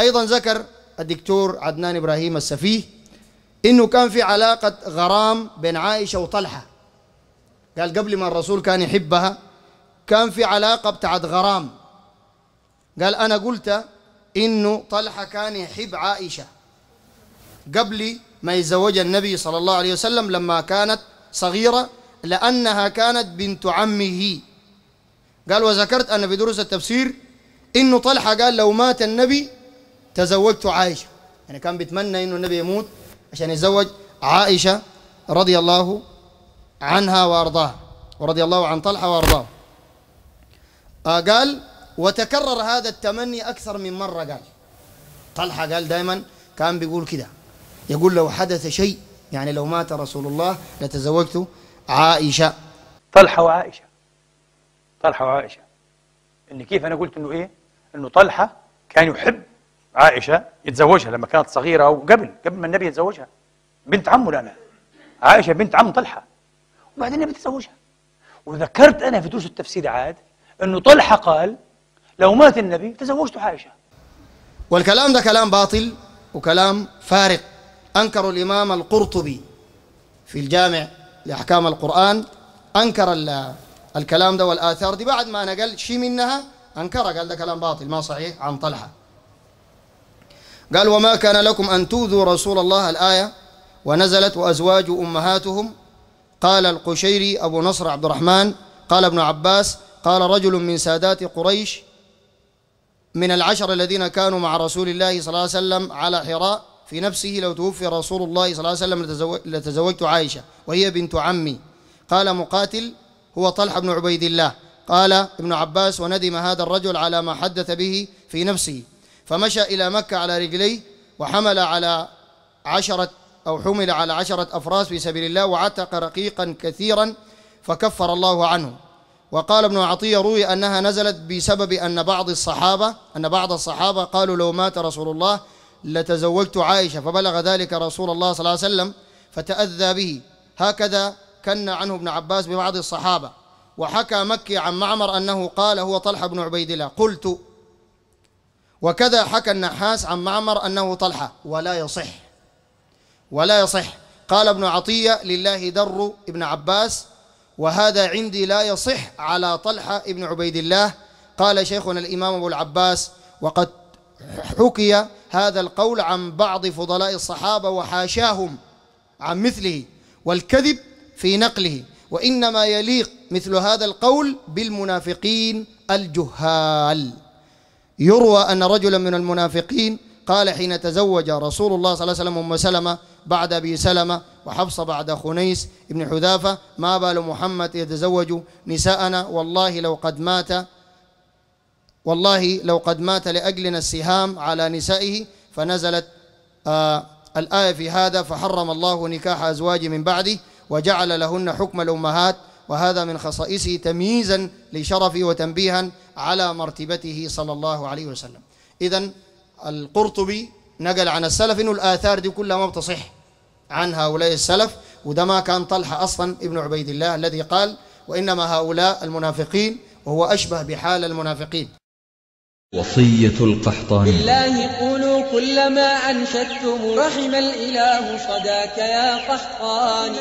أيضا ذكر الدكتور عدنان إبراهيم السفيه إنه كان في علاقة غرام بين عائشة وطلحة قال قبل ما الرسول كان يحبها كان في علاقة بتاعت غرام قال أنا قلت إنه طلحة كان يحب عائشة قبل ما يتزوج النبي صلى الله عليه وسلم لما كانت صغيرة لأنها كانت بنت عمه قال وذكرت أنا في دروس التفسير إنه طلحة قال لو مات النبي تزوجت عائشة يعني كان بيتمنى إنه النبي يموت عشان يتزوج عائشة رضي الله عنها وأرضاها ورضي الله عن طلحة وأرضاه آه، قال وتكرر هذا التمني أكثر من مرة قال طلحة قال دائما كان بيقول كده يقول لو حدث شيء يعني لو مات رسول الله لتزوجت عائشة طلحة وعائشة طلحة وعائشة إن كيف أنا قلت إنه إيه إنه طلحة كان يحب عائشة يتزوجها لما كانت صغيرة وقبل قبل ما النبي يتزوجها بنت عمه لأنا عائشة بنت عم طلحة وبعدين النبي تزوجها وذكرت أنا في دروس التفسير عاد أنه طلحة قال لو مات النبي تزوجت عائشة والكلام ده كلام باطل وكلام فارغ أنكر الإمام القرطبي في الجامع لأحكام القرآن أنكر الكلام ده والآثار دي بعد ما نقل شيء منها أنكرها قال ده كلام باطل ما صحيح عن طلحة قال وما كان لكم أن تؤذوا رسول الله الآية ونزلت وأزواج أمهاتهم قال القشيري أبو نصر عبد الرحمن قال ابن عباس قال رجل من سادات قريش من العشر الذين كانوا مع رسول الله صلى الله عليه وسلم على حراء في نفسه لو توفي رسول الله صلى الله عليه وسلم لتزوجت عائشة وهي بنت عمي قال مقاتل هو طلحة بن عبيد الله قال ابن عباس وندم هذا الرجل على ما حدث به في نفسه فمشى إلى مكة على رجليه وحمل على عشرة أو حمل على عشرة أفراس في سبيل الله وعتق رقيقا كثيرا فكفر الله عنه وقال ابن عطية روي أنها نزلت بسبب أن بعض الصحابة أن بعض الصحابة قالوا لو مات رسول الله لتزوجت عائشة فبلغ ذلك رسول الله صلى الله عليه وسلم فتأذى به هكذا كن عنه ابن عباس ببعض الصحابة وحكى مكي عن معمر أنه قال هو طلحة بن عبيد الله قلت وكذا حكى النحاس عن معمر أنه طلحة ولا يصح ولا يصح قال ابن عطية لله در ابن عباس وهذا عندي لا يصح على طلحة ابن عبيد الله قال شيخنا الإمام أبو العباس وقد حكي هذا القول عن بعض فضلاء الصحابة وحاشاهم عن مثله والكذب في نقله وإنما يليق مثل هذا القول بالمنافقين الجهال يروى أن رجلا من المنافقين قال حين تزوج رسول الله صلى الله عليه وسلم أم سلمة بعد أبي سلمة وحفصة بعد خنيس بن حذافة ما بال محمد يتزوج نساءنا والله لو قد مات والله لو قد مات لأجلنا السهام على نسائه فنزلت آه الآية في هذا فحرم الله نكاح أزواجه من بعده وجعل لهن حكم الأمهات وهذا من خصائصه تمييزا لشرفه وتنبيها على مرتبته صلى الله عليه وسلم إذا القرطبي نقل عن السلف إنه الآثار دي كلها ما بتصح عن هؤلاء السلف وده ما كان طلحة أصلا ابن عبيد الله الذي قال وإنما هؤلاء المنافقين وهو أشبه بحال المنافقين وصية القحطاني بالله قولوا كلما أنشدتم رحم الإله صداك يا قحطاني